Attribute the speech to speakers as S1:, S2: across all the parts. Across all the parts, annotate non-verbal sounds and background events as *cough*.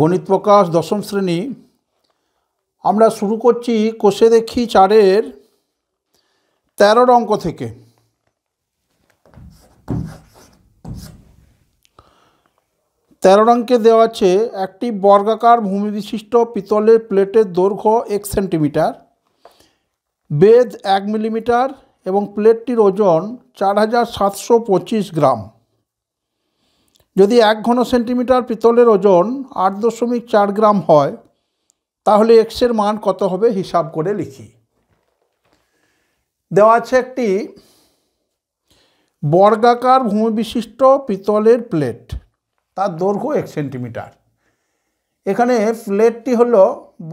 S1: গণিত প্রকাশ দশম শ্রেণী আমরা শুরু করছি কোষে দেখি চারের তেরোর অঙ্ক থেকে তেরো অঙ্কে দেওয়া আছে একটি বর্গাকার ভূমি বিশিষ্ট পিতলের প্লেটের দৈর্ঘ্য এক সেন্টিমিটার বেদ এক মিলিমিটার এবং প্লেটটির ওজন চার হাজার সাতশো পঁচিশ গ্রাম যদি এক ঘন সেন্টিমিটার পিতলের ওজন আট দশমিক চার গ্রাম হয় তাহলে এক্সের মান কত হবে হিসাব করে লিখি দেওয়া আছে একটি বর্গাকার ভূমিবিশিষ্ট পিতলের প্লেট তার দৈর্ঘ্য এক সেন্টিমিটার এখানে প্লেটটি হলো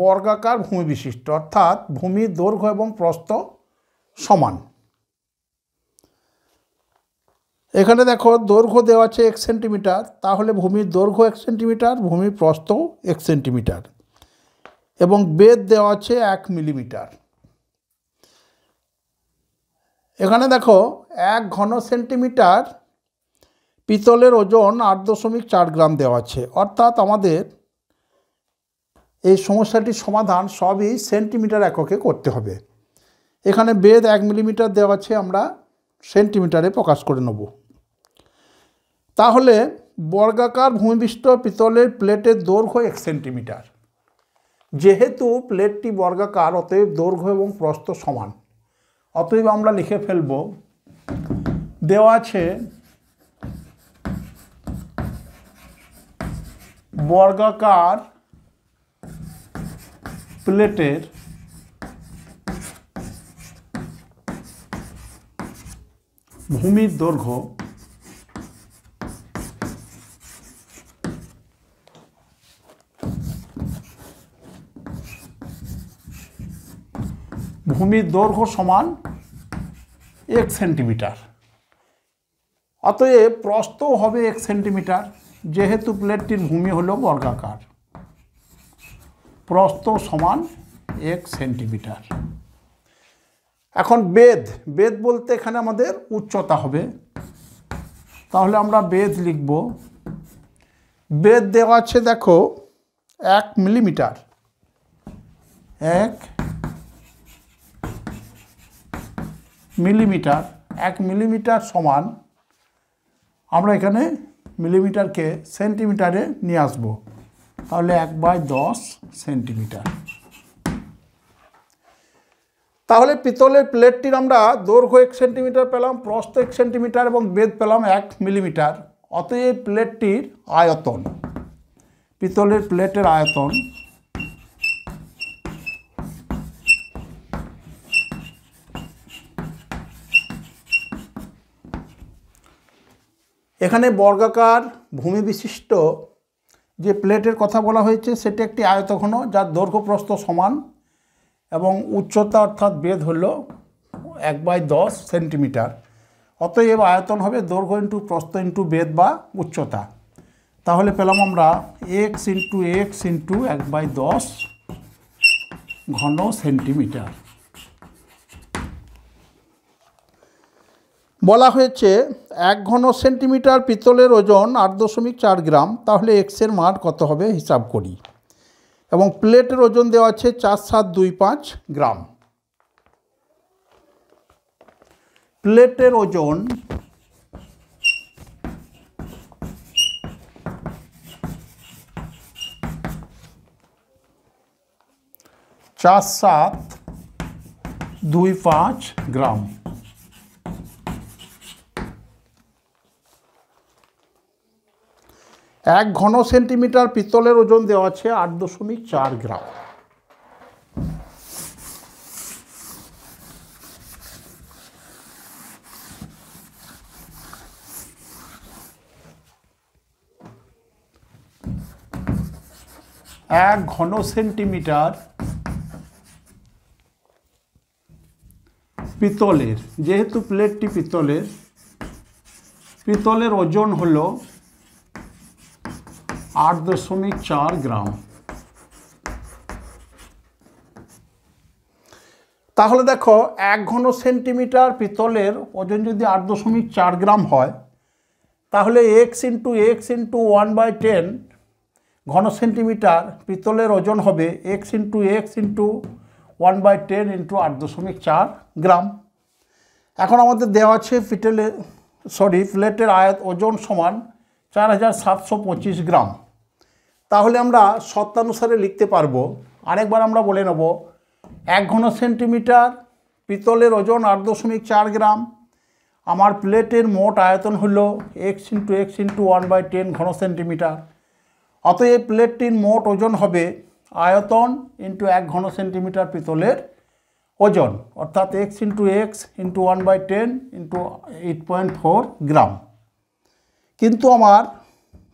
S1: বর্গাকার ভূমিবিশিষ্ট অর্থাৎ ভূমির দৈর্ঘ্য এবং প্রস্থ সমান এখানে দেখো দৈর্ঘ্য দেওয়া আছে এক সেন্টিমিটার তাহলে ভূমির দৈর্ঘ্য এক সেন্টিমিটার ভূমির প্রস্থ এক সেন্টিমিটার এবং বেদ দেওয়া আছে এক মিলিমিটার এখানে দেখো এক ঘন সেন্টিমিটার পিতলের ওজন আট দশমিক চার গ্রাম দেওয়া আছে অর্থাৎ আমাদের এই সমস্যাটির সমাধান সবই সেন্টিমিটার এককে করতে হবে এখানে বেদ এক মিলিমিটার দেওয়া আছে আমরা সেন্টিমিটারে প্রকাশ করে নেবো তাহলে বর্গাকার ভূমিবিষ্ট পিতলের প্লেটের দৈর্ঘ্য এক সেন্টিমিটার যেহেতু প্লেটটি বর্গাকার অতএব দৈর্ঘ্য এবং প্রস্থ সমান অতএব আমরা লিখে ফেলব দেওয়া আছে বর্গাকার প্লেটের ভূমির দৈর্ঘ্য ভূমির দৈর্ঘ্য সমান এক সেন্টিমিটার অতএব প্রস্থ হবে এক সেন্টিমিটার যেহেতু প্লেটটির ভূমি হলো বর্গাকার প্রস্ত সমান এক সেন্টিমিটার এখন বেদ বেদ বলতে এখানে আমাদের উচ্চতা হবে তাহলে আমরা বেদ লিখব বেদ দেওয়া আছে দেখো এক মিলিমিটার এক মিলিমিটার এক মিলিমিটার সমান আমরা এখানে মিলিমিটারকে সেন্টিমিটারে নিয়ে আসব তাহলে এক বাই দশ সেন্টিমিটার তাহলে পিতলের প্লেটটির আমরা দৈর্ঘ্য এক সেন্টিমিটার পেলাম প্রস্থ এক সেন্টিমিটার এবং বেদ পেলাম এক মিলিমিটার অতএব প্লেটটির আয়তন পিতলের প্লেটের আয়তন এখানে বর্গাকার ভূমি বিশিষ্ট যে প্লেটের কথা বলা হয়েছে সেটি একটি আয়তঘন যার দৈর্ঘ্য প্রস্থ সমান এবং উচ্চতা অর্থাৎ বেদ হল এক বাই দশ সেন্টিমিটার অতএব আয়তন হবে দৈর্ঘ্য ইন্টু প্রস্থ ইন্টু বেদ বা উচ্চতা তাহলে পেলাম আমরা এক্স ইন্টু এক্স ইন্টু এক বাই দশ ঘন সেন্টিমিটার বলা হয়েছে এক ঘন সেন্টিমিটার পিতলের ওজন আট দশমিক চার গ্রাম তাহলে এক্সের মান কত হবে হিসাব করি এবং প্লেটের ওজন দেওয়া আছে চার সাত দুই পাঁচ গ্রাম প্লেটের ওজন চার সাত দুই পাঁচ গ্রাম এক ঘন সেন্টিমিটার পিতলের ওজন দেওয়া আছে আট দশমিক চার গ্রাম এক ঘন সেন্টিমিটার পিতলের যেহেতু প্লেটটি পিতলের পিতলের ওজন হলো আট দশমিক চার গ্রাম তাহলে দেখো এক ঘন সেন্টিমিটার পিতলের ওজন যদি আট দশমিক চার গ্রাম হয় তাহলে x into x into one by ten ঘন সেন্টিমিটার পিতলের ওজন হবে x into x into one by ten into আট দশমিক চার গ্রাম এখন আমাদের দেওয়া আছে পিটেলে সরি প্লেটের আয়াত ওজন সমান চার হাজার সাতশো পঁচিশ গ্রাম তাহলে আমরা সত্তানুসারে লিখতে পারবো আরেকবার আমরা বলে নেব এক ঘন সেন্টিমিটার পিতলের ওজন আট দশমিক চার গ্রাম আমার প্লেটের মোট আয়তন হল x into x into one by ten ঘন সেন্টিমিটার অতএব প্লেটটির মোট ওজন হবে আয়তন ইন্টু এক ঘন সেন্টিমিটার পিতলের ওজন অর্থাৎ x into x into one by ten into eight point four gram কিন্তু আমার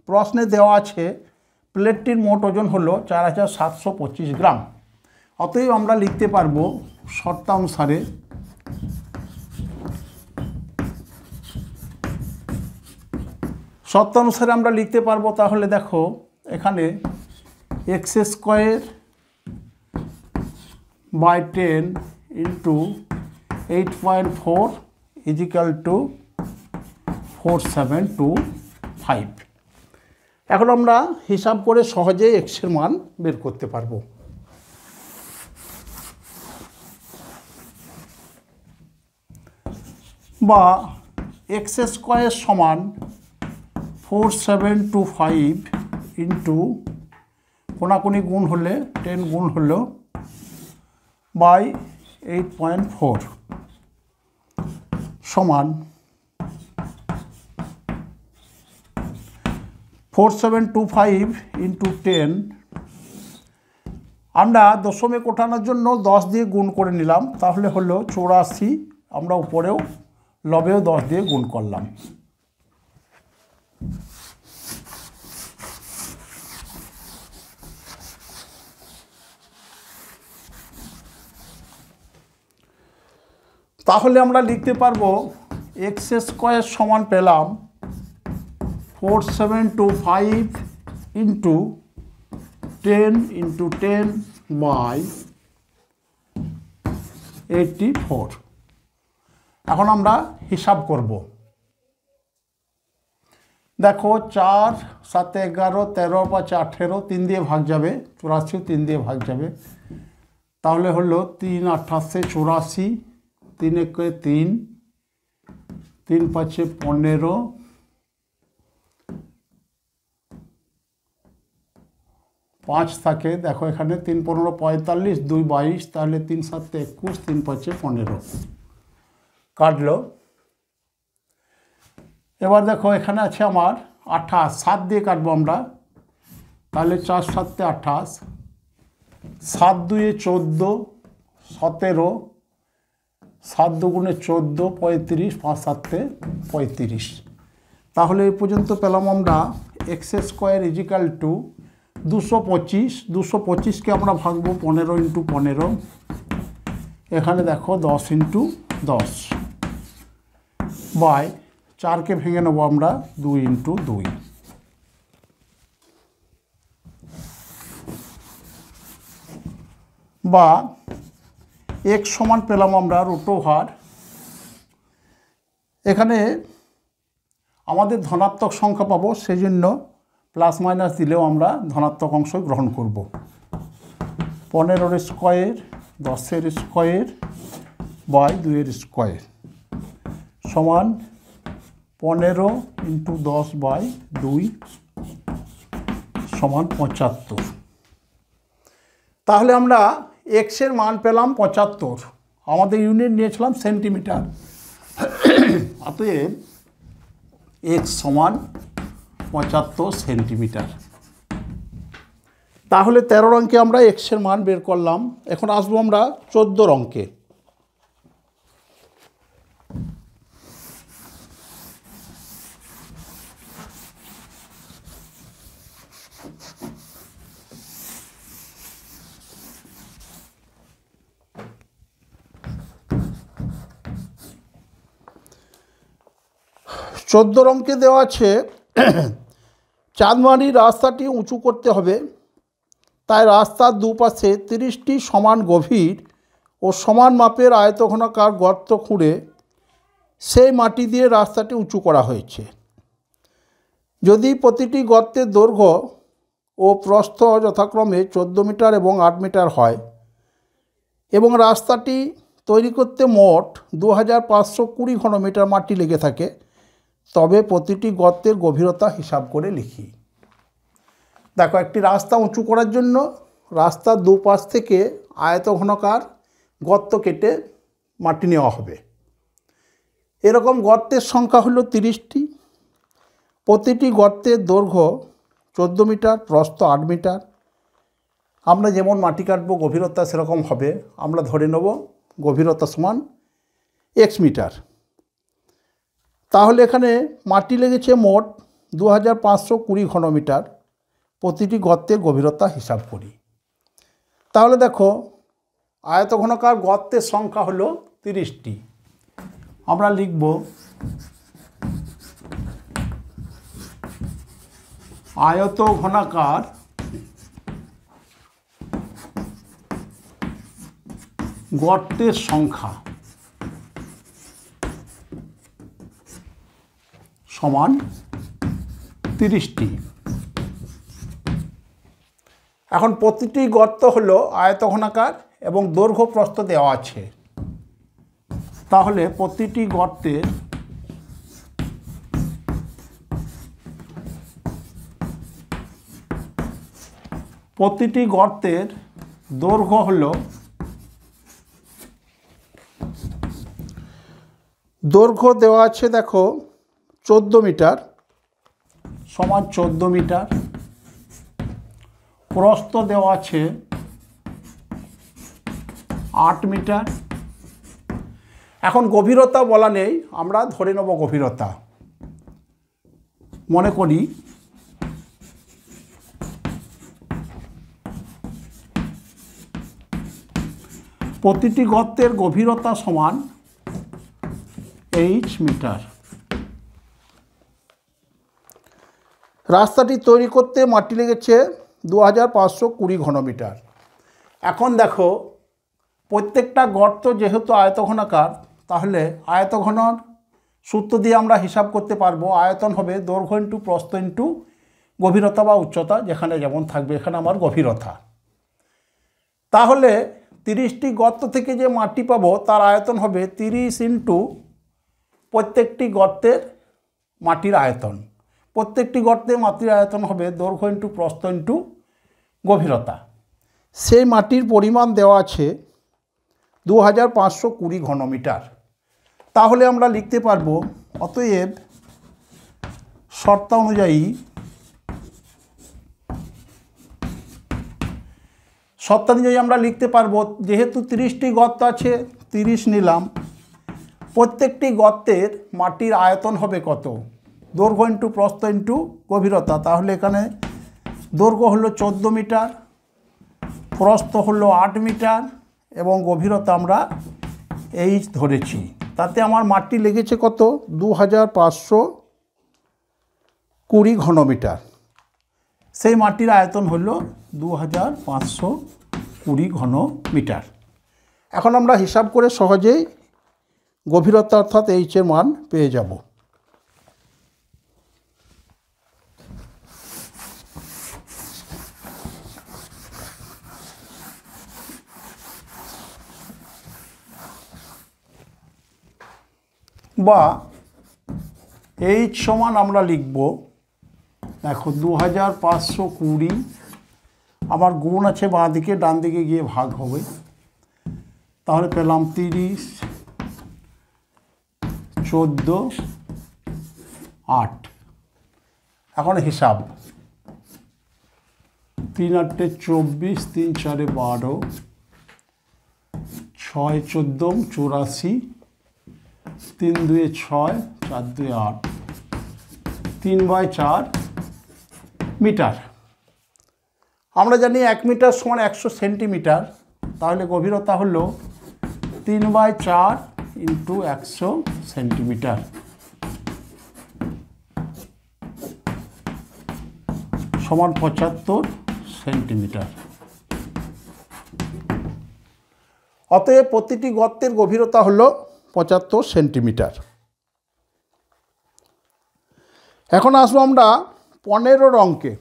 S1: প্রশ্নে দেওয়া আছে প্লেটটির মোট ওজন হলো চার হাজার সাতশো পঁচিশ গ্রাম অতএব আমরা লিখতে পারবো শর্তানুসারে শর্তানুসারে আমরা লিখতে পারবো তাহলে দেখো এখানে x square by ten into eight point four equal to four seven two five এখন আমরা হিসাব করে সহজে এক্সের মান বের করতে পারবো বা এক্স স্কোয়ার সমান four seven two five into কোনাকুনি গুণ হলে টেন গুণ হলো বাই এইট পয়েন্ট ফোর সমান four seven two five into ten আমরা দশমিক ওঠানোর জন্য দশ দিয়ে গুণ করে নিলাম তাহলে হলো চৌরাশি আমরা উপরেও লবেও দশ দিয়ে গুণ করলাম তাহলে আমরা লিখতে পারবো এক্স স্কোয়ার সমান পেলাম 4725 into 10 into 10 by 84 এখন আমরা হিসাব করব দেখো চার সাতে এগারো তেরো পাঁচ আঠেরো তিন দিয়ে ভাগ যাবে চুরাশি তিন দিয়ে ভাগ যাবে তাহলে হলো তিন আঠাশে চুরাশি তিন একে তিন তিন পাঁচে পনেরো পাঁচ থাকে দেখো এখানে তিন পনেরো পঁয়তাল্লিশ দুই বাইশ তাহলে তিন সাতে একুশ তিন পাঁচে পনেরো কাটলো এবার দেখো এখানে আছে আমার আঠাশ সাত দিয়ে কাটবো আমরা তাহলে চার সাতে আঠাশ সাত দুয়ে চোদ্দো সতেরো সাত দুগুণে চোদ্দো পঁয়ত্রিশ পাঁচ সাতে পঁয়ত্রিশ তাহলে এই পর্যন্ত পেলাম আমরা এক্স স্কোয়ার ইজিক্যাল টু দুশো পঁচিশ দুশো পঁচিশকে আমরা ভাগবো পনেরো ইন্টু পনেরো এখানে দেখো দশ ইন্টু দশ বাই চারকে ভেঙে নেবো আমরা দুই ইন্টু দুই বা এক সমান পেলাম আমরা রুট হার এখানে আমাদের ধনাত্মক সংখ্যা পাবো সেই জন্য প্লাস মাইনাস দিলেও আমরা ধনাত্মক অংশ গ্রহণ করব পনেরোর স্কোয়ের দশের স্কোয়ের বাই দুইয়ের স্কোয়ের সমান পনেরো ইন্টু দশ বাই দুই সমান পঁচাত্তর তাহলে আমরা এক্সের মান পেলাম পঁচাত্তর আমাদের ইউনিট নিয়েছিলাম সেন্টিমিটার অতএব এক্স সমান পঁচাত্তর সেন্টিমিটার তাহলে তেরো অঙ্কে আমরা এক্সের মান বের করলাম এখন আসবো আমরা চোদ্দো অঙ্কে চোদ্দো অঙ্কে দেওয়া আছে *coughs* চাঁদমারি রাস্তাটি উঁচু করতে হবে তাই রাস্তার দুপাশে তিরিশটি সমান গভীর ও সমান মাপের আয়তঘনাকার গর্ত খুঁড়ে সেই মাটি দিয়ে রাস্তাটি উঁচু করা হয়েছে যদি প্রতিটি গর্তের দৈর্ঘ্য ও প্রস্থ যথাক্রমে চোদ্দো মিটার এবং আট মিটার হয় এবং রাস্তাটি তৈরি করতে মোট দু হাজার পাঁচশো কুড়ি ঘনমিটার মাটি লেগে থাকে তবে প্রতিটি গর্তের গভীরতা হিসাব করে লিখি দেখো একটি রাস্তা উঁচু করার জন্য রাস্তার দুপাশ থেকে আয়ত ঘনকার গর্ত কেটে মাটি নেওয়া হবে এরকম গর্তের সংখ্যা হলো তিরিশটি প্রতিটি গর্তের দৈর্ঘ্য চোদ্দো মিটার প্রস্থ আট মিটার আমরা যেমন মাটি কাটবো গভীরতা সেরকম হবে আমরা ধরে নেব গভীরতা সমান এক্স মিটার তাহলে এখানে মাটি লেগেছে মোট দু হাজার পাঁচশো কুড়ি ঘনমিটার প্রতিটি গর্তের গভীরতা হিসাব করি তাহলে দেখো আয়ত ঘনকার গর্তের সংখ্যা হলো তিরিশটি আমরা লিখব আয়ত ঘনাকার গর্তের সংখ্যা সমান তিরিশটি এখন প্রতিটি গর্ত হলো আয়তঘনাকার এবং দৈর্ঘ্য প্রস্থ দেওয়া আছে তাহলে প্রতিটি গর্তের প্রতিটি গর্তের দৈর্ঘ্য হল দৈর্ঘ্য দেওয়া আছে দেখো চোদ্দ মিটার সমান চোদ্দ মিটার প্রস্থ দেওয়া আছে আট মিটার এখন গভীরতা বলা নেই আমরা ধরে নেব গভীরতা মনে করি প্রতিটি গর্তের গভীরতা সমান এইচ মিটার রাস্তাটি তৈরি করতে মাটি লেগেছে দু হাজার পাঁচশো কুড়ি ঘনমিটার এখন দেখো প্রত্যেকটা গর্ত যেহেতু আয়তঘনাকার তাহলে আয়তঘনার সূত্র দিয়ে আমরা হিসাব করতে পারবো আয়তন হবে দৈর্ঘ্য ইন্টু প্রস্ত ইন্টু গভীরতা বা উচ্চতা যেখানে যেমন থাকবে এখানে আমার গভীরতা তাহলে তিরিশটি গর্ত থেকে যে মাটি পাবো তার আয়তন হবে তিরিশ ইন্টু প্রত্যেকটি গর্তের মাটির আয়তন প্রত্যেকটি গর্তে মাটির আয়তন হবে দৈর্ঘ্য ইন্টু প্রস্থ ইন্টু গভীরতা সেই মাটির পরিমাণ দেওয়া আছে দু হাজার পাঁচশো কুড়ি ঘনমিটার তাহলে আমরা লিখতে পারবো অতএব শর্তা অনুযায়ী শর্ত অনুযায়ী আমরা লিখতে পারবো যেহেতু তিরিশটি গর্ত আছে তিরিশ নিলাম প্রত্যেকটি গর্তের মাটির আয়তন হবে কত দৈর্ঘ্য ইন্টু প্রস্থ ইন্টু গভীরতা তাহলে এখানে দৈর্ঘ্য হলো চোদ্দো মিটার প্রস্থ হলো আট মিটার এবং গভীরতা আমরা এইচ ধরেছি তাতে আমার মাটি লেগেছে কত দু হাজার পাঁচশো কুড়ি ঘনমিটার সেই মাটির আয়তন হল দু হাজার পাঁচশো কুড়ি ঘন মিটার এখন আমরা হিসাব করে সহজেই গভীরতা অর্থাৎ এইচের মান পেয়ে যাব বা এইচ সমান আমরা লিখব দেখো দু হাজার পাঁচশো কুড়ি আমার গুণ আছে বাঁ দিকে ডান দিকে গিয়ে ভাগ হবে তাহলে পেলাম তিরিশ চোদ্দো আট এখন হিসাব তিন আটে চব্বিশ তিন চারে বারো ছয় চোদ্দ চুরাশি তিন দুয়ে ছয় চার দুয়ে আট তিন বাই চার মিটার আমরা জানি এক মিটার সমান একশো সেন্টিমিটার তাহলে গভীরতা হলো তিন বাই চার ইন্টু একশো সেন্টিমিটার সমান পঁচাত্তর সেন্টিমিটার অতএব প্রতিটি গর্তের গভীরতা হলো পঁচাত্তর সেন্টিমিটার এখন আসবো আমরা পনেরোর অঙ্কে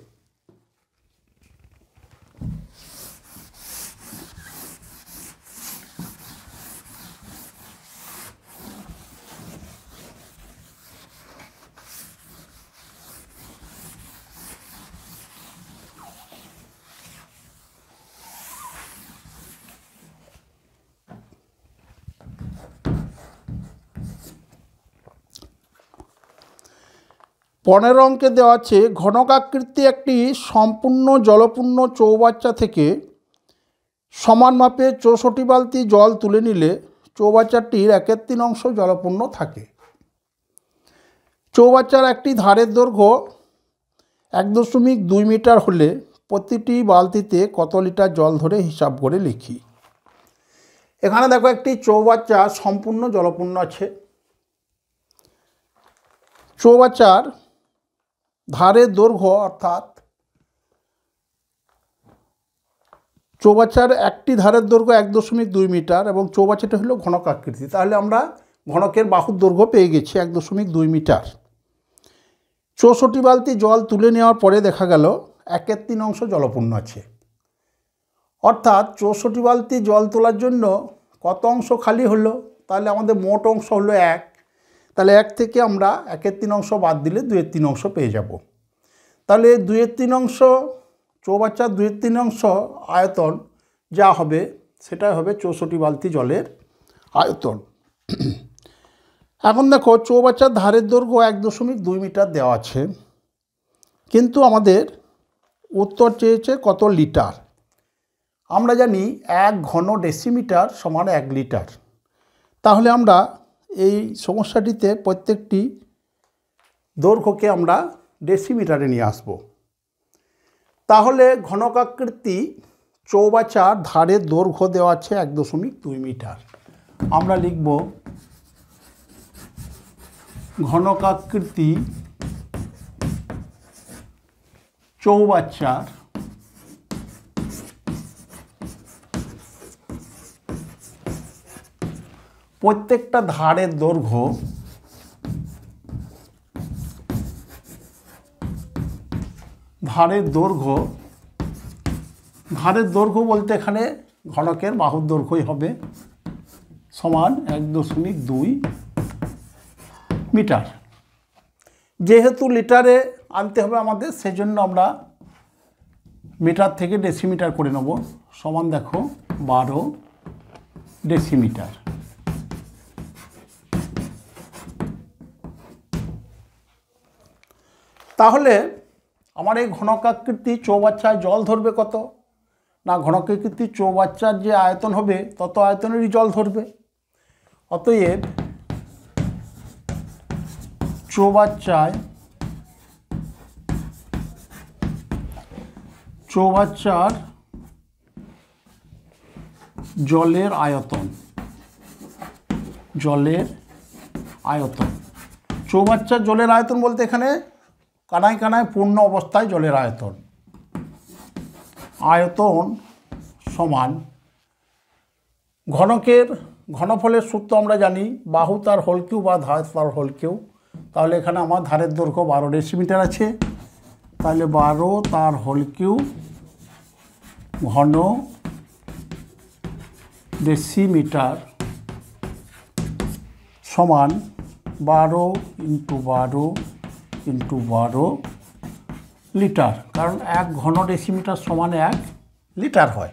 S1: পনেরো অঙ্কে দেওয়া আছে ঘনকাকৃতি একটি সম্পূর্ণ জলপূর্ণ চৌবাচ্চা থেকে সমান মাপে চৌষট্টি বালতি জল তুলে নিলে চৌবাচ্চাটির একের তিন অংশ জলপূর্ণ থাকে চৌবাচ্চার একটি ধারের দৈর্ঘ্য এক দশমিক দুই মিটার হলে প্রতিটি বালতিতে কত লিটার জল ধরে হিসাব করে লিখি এখানে দেখো একটি চৌবাচ্চা সম্পূর্ণ জলপূর্ণ আছে চৌবাচ্চার ধারের দৈর্ঘ্য অর্থাৎ চৌবাচার একটি ধারের দৈর্ঘ্য এক দশমিক দুই মিটার এবং চৌবাচাটা হলো ঘনক আকৃতি তাহলে আমরা ঘনকের বাহুর দৈর্ঘ্য পেয়ে গেছি এক দশমিক দুই মিটার চৌষট্টি বালতি জল তুলে নেওয়ার পরে দেখা গেল একের তিন অংশ জলপূর্ণ আছে অর্থাৎ চৌষট্টি বালতি জল তোলার জন্য কত অংশ খালি হলো তাহলে আমাদের মোট অংশ হলো এক তাহলে এক থেকে আমরা একের তিন অংশ বাদ দিলে দুয়ের তিন অংশ পেয়ে যাব তাহলে দুয়ের তিন অংশ চৌবাচ্চার দুয়ের তিন অংশ আয়তন যা হবে সেটাই হবে চৌষট্টি বালতি জলের আয়তন এখন দেখো চৌবাচ্চার ধারের দৈর্ঘ্য এক দশমিক দুই মিটার দেওয়া আছে কিন্তু আমাদের উত্তর চেয়েছে কত লিটার আমরা জানি এক ঘন ডেসিমিটার সমান এক লিটার তাহলে আমরা এই সমস্যাটিতে প্রত্যেকটি দৈর্ঘ্যকে আমরা ডেসিমিটারে নিয়ে আসব তাহলে ঘনকাকৃতি চৌবাচার ধারে দৈর্ঘ্য দেওয়া আছে এক দশমিক দুই মিটার আমরা লিখব ঘনকাকৃতি চৌবাচার প্রত্যেকটা ধারের দৈর্ঘ্য ধারের দৈর্ঘ্য ধারের দৈর্ঘ্য বলতে এখানে ঘনকের বাহুর দৈর্ঘ্যই হবে সমান এক দশমিক দুই মিটার যেহেতু লিটারে আনতে হবে আমাদের সেজন্য আমরা মিটার থেকে ডেসিমিটার করে নেব সমান দেখো বারো ডেসিমিটার তাহলে আমার এই ঘনকাকৃতি চৌবাচ্চায় জল ধরবে কত না ঘনকাকৃতি চৌবাচ্চার যে আয়তন হবে তত আয়তনেরই জল ধরবে অতএব চৌবাচ্চায় চৌবাচ্চার জলের আয়তন জলের আয়তন চৌবাচ্চার জলের আয়তন বলতে এখানে কানায় কানায় পূর্ণ অবস্থায় জলের আয়তন আয়তন সমান ঘনকের ঘনফলের সূত্র আমরা জানি বাহু তার হলকেও বা ধার তার হলকেও তাহলে এখানে আমার ধারের দৈর্ঘ্য বারো ডেসিমিটার আছে তাহলে বারো তার হলকেও ঘন ডেসিমিটার সমান বারো ইন্টু বারো ইন্টু বারো লিটার কারণ এক ঘন ডেসিমিটার সমান এক লিটার হয়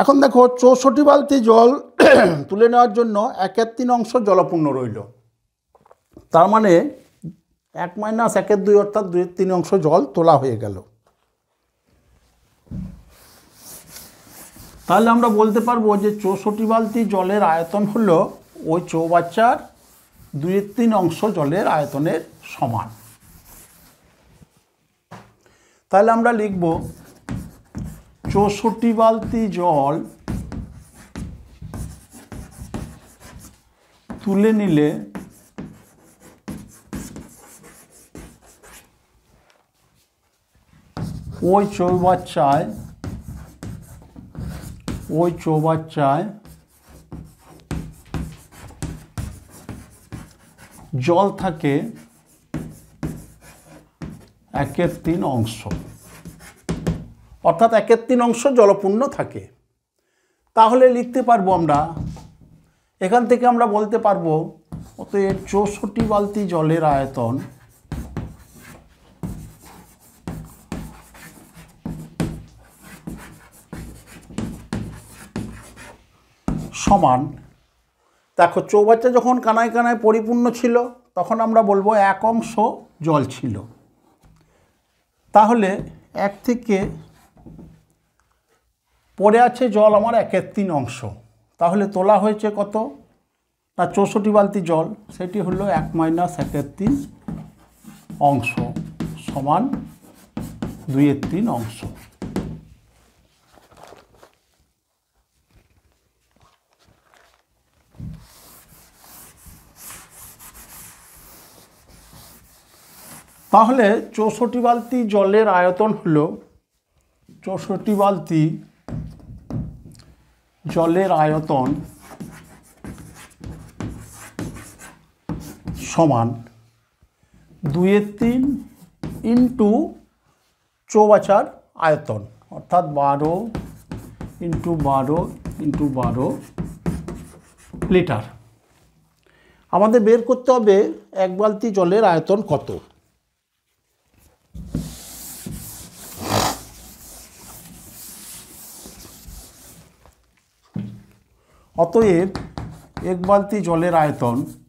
S1: এখন দেখো চৌষট্টি বালতি জল *clears throat* তুলে নেওয়ার জন্য একের তিন অংশ জলপূর্ণ রইল তার মানে এক মাইনাস একের দুই অর্থাৎ দুই তিন অংশ জল তোলা হয়ে গেল তাহলে আমরা বলতে পারবো যে চৌষট্টি বালতি জলের আয়তন হলো ওই চৌবাচ্চার দুয়ের তিন অংশ জলের আয়তনের সমান তাহলে আমরা লিখব চৌষট্টি বালতি জল তুলে নিলে ওই চৌবাচ্চায় ওই চৌবাচ্চায় জল থাকে একের তিন অংশ অর্থাৎ একের তিন অংশ জলপূর্ণ থাকে তাহলে লিখতে পারবো আমরা এখান থেকে আমরা বলতে পারবো অতএব চৌষট্টি বালতি জলের আয়তন সমান দেখো চৌবাচ্চা যখন কানায় কানায় পরিপূর্ণ ছিল তখন আমরা বলবো এক অংশ জল ছিল তাহলে এক থেকে পড়ে আছে জল আমার একের তিন অংশ তাহলে তোলা হয়েছে কত না চৌষট্টি বালতি জল সেটি হল এক মাইনাস একের তিন অংশ সমান দুইয়ের তিন অংশ তাহলে চৌষট্টি বালতি জলের আয়তন হলো চৌষট্টি বালতি জলের আয়তন সমান দুয়ের তিন ইন্টু চৌবাচার আয়তন অর্থাৎ বারো ইন্টু বারো ইন্টু বারো লিটার আমাদের বের করতে হবে এক বালতি জলের আয়তন কত অতএব এক বালতি জলের আয়তন দেখো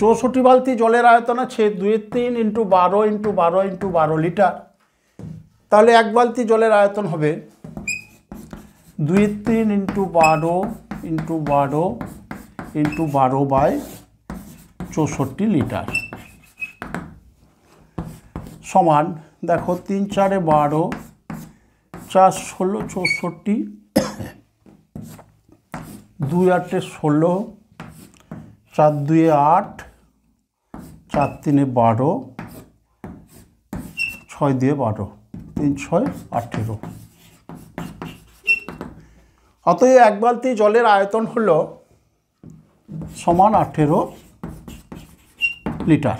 S1: চৌষট্টি বালতি জলের আয়তন আছে দুই তিন ইন্টু বারো ইন্টু বারো ইন্টু বারো লিটার তাহলে এক বালতি জলের আয়তন হবে দুই তিন ইন্টু বারো ইন্টু বারো ইন্টু বারো বাই চৌষট্টি লিটার সমান দেখো তিন চারে বারো চার ষোলো চৌষট্টি দুই আটে ষোলো চার দুয়ে আট চার তিনে বারো ছয় দিয়ে বারো তিন ছয় আঠেরো অতএব এক বালতি জলের আয়তন হল সমান আঠেরো লিটার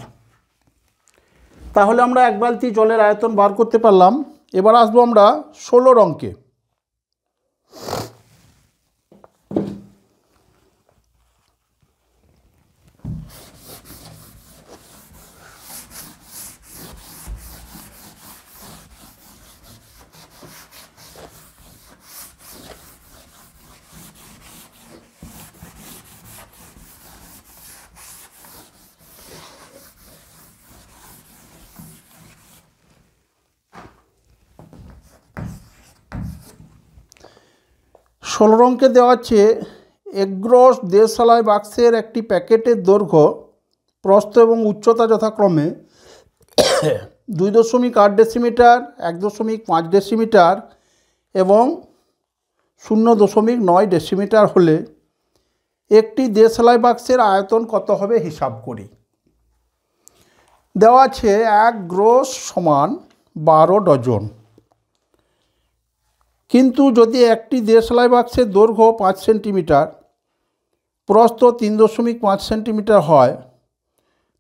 S1: তাহলে আমরা এক বালতি জলের আয়তন বার করতে পারলাম এবার আসবো আমরা ষোলো রঙকে ষোলো রঙকে দেওয়া আছে এগ্রস দেশালাই বাক্সের একটি প্যাকেটের দৈর্ঘ্য প্রস্থ এবং উচ্চতা যথাক্রমে দুই দশমিক আট ডেসিমিটার এক দশমিক পাঁচ ডেসিমিটার এবং শূন্য দশমিক নয় ডেসিমিটার হলে একটি দেশলাই বাক্সের আয়তন কত হবে হিসাব করি দেওয়া আছে এক গ্রোস সমান বারো ডজন কিন্তু যদি একটি দেশলাই বাক্সের দৈর্ঘ্য পাঁচ সেন্টিমিটার প্রস্থ তিন দশমিক পাঁচ সেন্টিমিটার হয়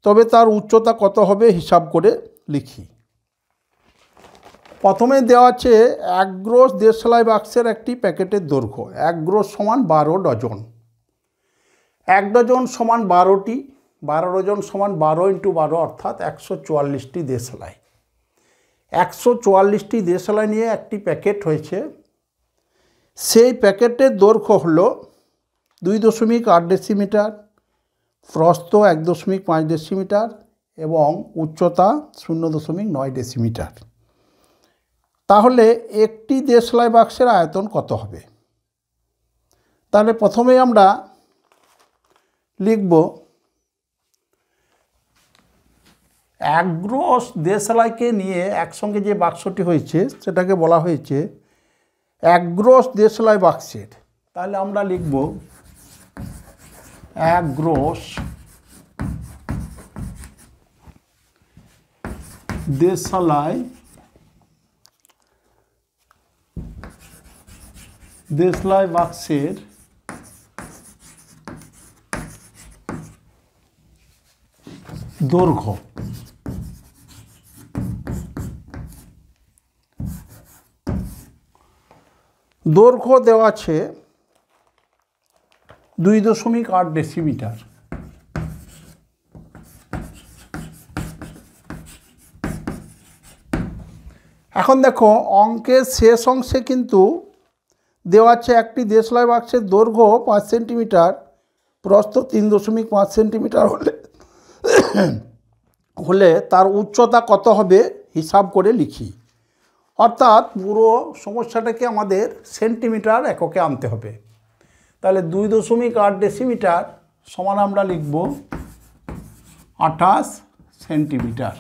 S1: তবে তার উচ্চতা কত হবে হিসাব করে লিখি প্রথমে দেওয়া আছে এক গ্রোস দেশলাই বাক্সের একটি প্যাকেটের দৈর্ঘ্য এক গ্রোস সমান বারো ডজন এক ডজন সমান বারোটি বারো ডজন সমান বারো ইন্টু বারো অর্থাৎ একশো চুয়াল্লিশটি দেশলাই একশো চুয়াল্লিশটি দেশালা নিয়ে একটি প্যাকেট হয়েছে সেই প্যাকেটের দৈর্ঘ্য হল দুই দশমিক আট ডেসিমিটার প্রস্ত এক দশমিক পাঁচ ডেসিমিটার এবং উচ্চতা শূন্য দশমিক নয় ডেসিমিটার তাহলে একটি দেশলাই বাক্সের আয়তন কত হবে তাহলে প্রথমে আমরা লিখব অ্যাগ্রো দেশালাইকে নিয়ে একসঙ্গে যে বাক্সটি হয়েছে সেটাকে বলা হয়েছে অ্যাগ্রোস দেশালাই বাক্সের তাহলে আমরা লিখব অ্যাগ্রোস দেশালাই দেশলাই বাক্সের দৈর্ঘ্য দৈর্ঘ্য দেওয়া আছে দুই দশমিক আট ডেসিমিটার এখন দেখো অঙ্কের শেষ অংশে কিন্তু দেওয়া আছে একটি দেশলাই বাক্সের দৈর্ঘ্য পাঁচ সেন্টিমিটার প্রস্থ তিন দশমিক পাঁচ সেন্টিমিটার হলে হলে তার উচ্চতা কত হবে হিসাব করে লিখি অর্থাৎ পুরো সমস্যাটাকে আমাদের সেন্টিমিটার এককে আনতে হবে তাহলে দুই দশমিক আট ডেসিমিটার সমান আমরা লিখব আঠাশ সেন্টিমিটার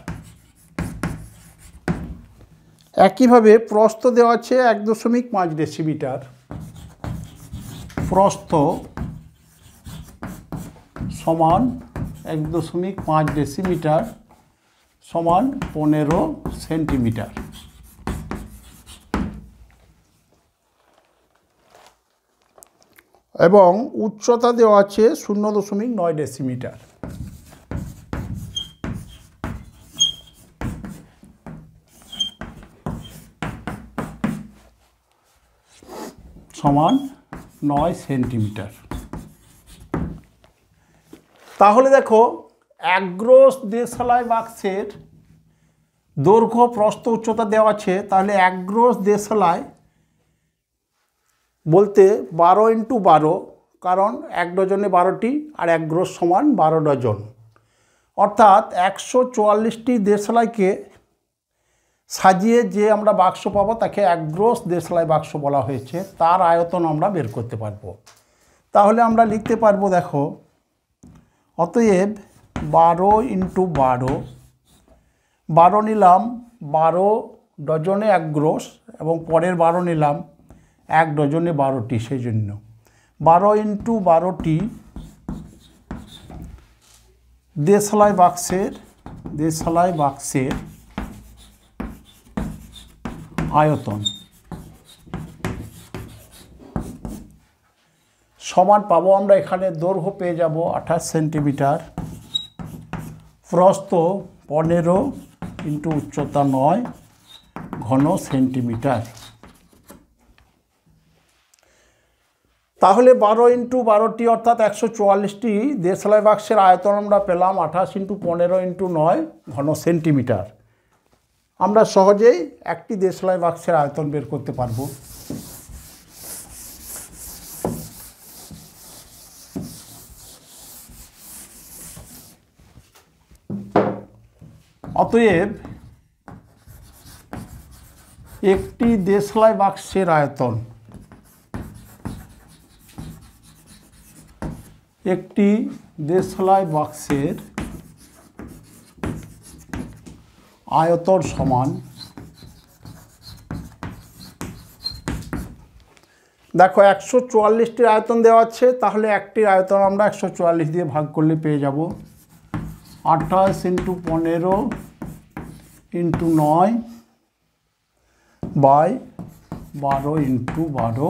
S1: একইভাবে প্রস্থ দেওয়া আছে এক দশমিক পাঁচ ডেসিমিটার প্রস্থ সমান এক দশমিক পাঁচ ডেসিমিটার সমান পনেরো সেন্টিমিটার এবং উচ্চতা দেওয়া আছে শূন্য দশমিক নয় ডেসিমিটার সমান নয় সেন্টিমিটার তাহলে দেখো অ্যাগ্রোস দেশালাই বাক্সের দৈর্ঘ্য প্রস্থ উচ্চতা দেওয়া আছে তাহলে অ্যাগ্রোস দেশালায় বলতে বারো ইন্টু বারো কারণ এক ডজনে বারোটি আর এক গ্রোস সমান বারো ডজন অর্থাৎ একশো চুয়াল্লিশটি দেশলাইকে সাজিয়ে যে আমরা বাক্স পাবো তাকে এক গ্রোস দেশলাই বাক্স বলা হয়েছে তার আয়তন আমরা বের করতে পারবো তাহলে আমরা লিখতে পারবো দেখো অতএব বারো ইন্টু বারো বারো নিলাম বারো ডজনে এক গ্রোস এবং পরের বারো নিলাম এক ডজনে বারোটি সেই জন্য বারো ইন্টু বারোটি দেশালাই বাক্সের দেশালাই বাক্সের আয়তন সমান পাবো আমরা এখানে দৈর্ঘ্য পেয়ে যাব আঠাশ সেন্টিমিটার প্রস্ত পনেরো ইন্টু উচ্চতা নয় ঘন সেন্টিমিটার তাহলে বারো ইন্টু বারোটি অর্থাৎ একশো চুয়াল্লিশটি দেশলাই বাক্সের আয়তন আমরা পেলাম আঠাশ ইন্টু পনেরো ইন্টু নয় ঘন সেন্টিমিটার আমরা সহজেই একটি দেশলাই বাক্সের আয়তন বের করতে পারবো অতএব একটি দেশলাই বাক্সের আয়তন একটি দেশলাই বাক্সের আয়তর সমান দেখো একশো চুয়াল্লিশটির আয়তন দেওয়া আছে তাহলে একটির আয়তন আমরা একশো চুয়াল্লিশ দিয়ে ভাগ করলে পেয়ে যাব আঠাশ ইন্টু পনেরো ইন্টু নয় বাই বারো ইন্টু বারো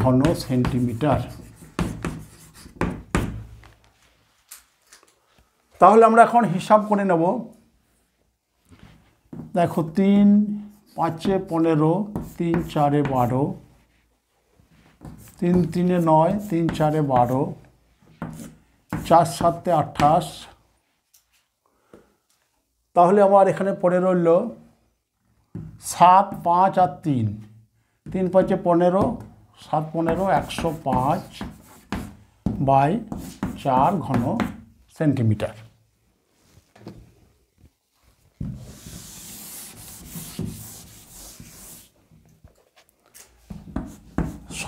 S1: ঘন সেন্টিমিটার তাহলে আমরা এখন হিসাব করে নেব দেখো তিন পাঁচে পনেরো তিন চারে বারো তিন তিনে নয় তিন চারে বারো চার সাতে আঠাশ তাহলে আমার এখানে পড়ে রইল সাত পাঁচ আর তিন তিন পাঁচে পনেরো সাত পনেরো একশো পাঁচ বাই চার ঘন সেন্টিমিটার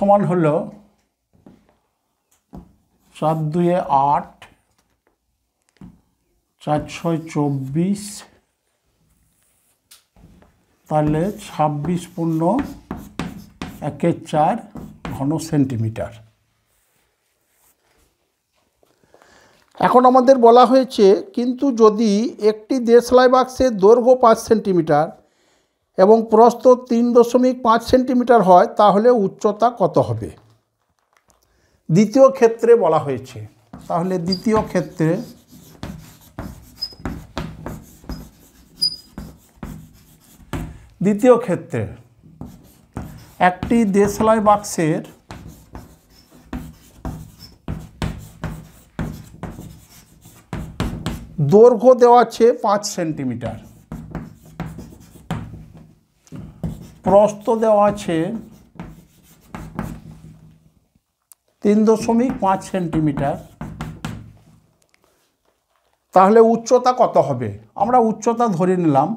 S1: সমান হল চার দুয়ে আট চার ছয় চব্বিশ তাহলে ছাব্বিশ পূর্ণ একের চার ঘন সেন্টিমিটার এখন আমাদের বলা হয়েছে কিন্তু যদি একটি দেশলাই বাক্সের দৈর্ঘ্য পাঁচ সেন্টিমিটার এবং প্রস্থ তিন দশমিক পাঁচ সেন্টিমিটার হয় তাহলে উচ্চতা কত হবে দ্বিতীয় ক্ষেত্রে বলা হয়েছে তাহলে দ্বিতীয় ক্ষেত্রে দ্বিতীয় ক্ষেত্রে একটি দেশলাই বাক্সের দৈর্ঘ্য দেওয়া আছে পাঁচ সেন্টিমিটার প্রস্ত দেওয়া আছে তিন দশমিক পাঁচ সেন্টিমিটার তাহলে উচ্চতা কত হবে আমরা উচ্চতা ধরে নিলাম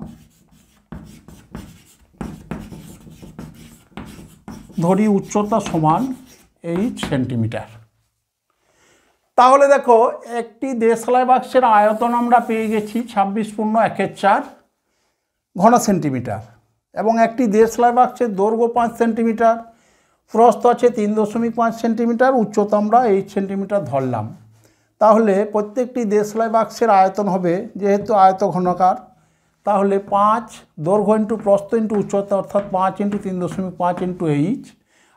S1: ধরি উচ্চতা সমান এইট সেন্টিমিটার তাহলে দেখো একটি দেশলাই বাক্সের আয়তন আমরা পেয়ে গেছি ছাব্বিশ পূর্ণ একের চার ঘন সেন্টিমিটার এবং একটি দেশলাই বাক্সের দৈর্ঘ্য পাঁচ সেন্টিমিটার প্রস্থ আছে তিন দশমিক পাঁচ সেন্টিমিটার উচ্চতা আমরা এইট সেন্টিমিটার ধরলাম তাহলে প্রত্যেকটি দেশলাই বাক্সের আয়তন হবে যেহেতু আয়ত ঘনকার তাহলে পাঁচ দৈর্ঘ্য ইন্টু প্রস্থ ইন্টু উচ্চতা অর্থাৎ পাঁচ ইন্টু তিন দশমিক পাঁচ ইন্টু এইচ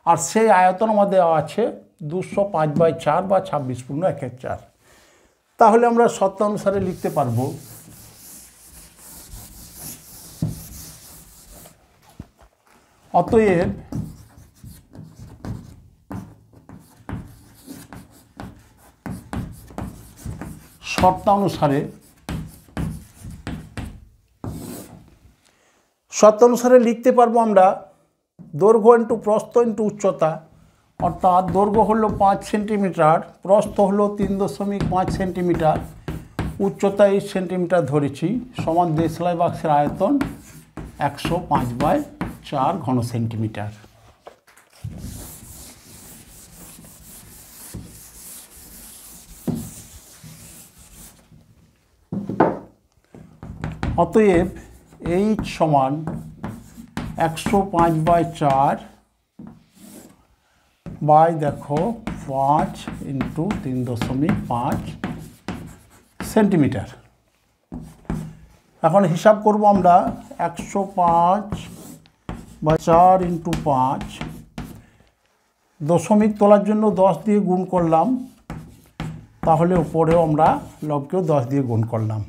S1: আর সেই আয়তন আমাদের আছে দুশো পাঁচ বাই চার বা ছাব্বিশ পূর্ণ একের চার তাহলে আমরা সত্য অনুসারে লিখতে পারবো অতএব শর্তানুসারে অনুসারে লিখতে পারবো আমরা দৈর্ঘ্য ইন্টু প্রস্থ ইন্টু উচ্চতা অর্থাৎ দৈর্ঘ্য হলো পাঁচ সেন্টিমিটার প্রস্থ হলো তিন দশমিক পাঁচ সেন্টিমিটার উচ্চতা এই সেন্টিমিটার ধরেছি সমান দেশলাই বাক্সের আয়তন একশো পাঁচ বাই চার ঘন সেন্টিমিটার অতএব এইচ সমান একশো পাঁচ বাই চার বাই দেখো পাঁচ ইন্টু তিন দশমিক পাঁচ সেন্টিমিটার এখন হিসাব করব আমরা একশো পাঁচ বা চার ইন্টু পাঁচ দশমিক তোলার জন্য দশ দিয়ে গুণ করলাম তাহলে উপরেও আমরা লবকেও দশ দিয়ে গুণ করলাম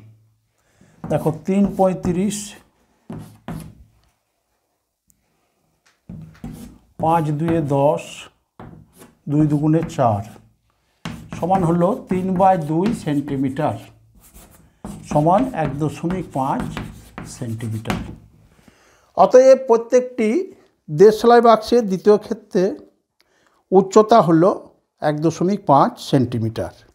S1: দেখো তিন পঁয়ত্রিশ পাঁচ দুয়ে দশ দুই দুগুণে চার সমান হলো তিন বাই দুই সেন্টিমিটার সমান এক দশমিক পাঁচ সেন্টিমিটার অতএব প্রত্যেকটি দেশলাই বাক্সের দ্বিতীয় ক্ষেত্রে উচ্চতা হল এক দশমিক পাঁচ সেন্টিমিটার